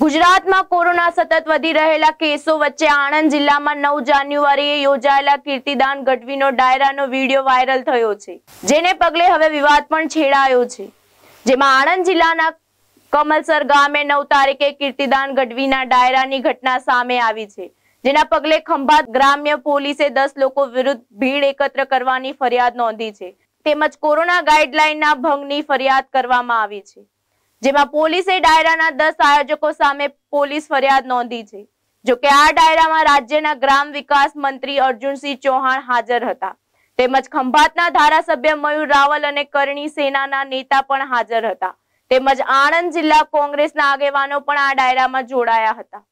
ગુજરાતમાં કોરોના સતત વધી રહેલા કેસો વચ્ચે આણંદ જિલ્લામાં નવ જાન્યુઆરીએ યોજાયેલા કીર્તિદાન ગઢવીનો ડાયરાનો વિડીયો વાયરલ થયો છે જેને પગલે હવે વિવાદ પણ છેડાયો છે જેમાં આણંદ જિલ્લાના કમલસર ગામે નવ તારીખે કીર્તિદાન ગઢવીના ડાયરાની ઘટના સામે આવી છે જેના પગલે ખંભાત ગ્રામ્ય પોલીસે દસ લોકો વિરુદ્ધ ભીડ એકત્ર કરવાની ફરિયાદ નોંધી છે તેમજ કોરોના ગાઈડલાઈનના ભંગની ફરિયાદ કરવામાં આવી છે જેમાં પોલીસે ડાયરાના દસ આયોજકો સામે પોલીસ ફરિયાદ નોંધી છે જોકે આ ડાયરામાં રાજ્યના ગ્રામ વિકાસ મંત્રી અર્જુનસિંહ ચૌહાણ હાજર હતા તેમજ ખંભાતના ધારાસભ્ય મયુર રાવલ અને કરણી સેનાના નેતા પણ હાજર હતા તેમજ આણંદ જિલ્લા કોંગ્રેસના આગેવાનો પણ આ ડાયરામાં જોડાયા હતા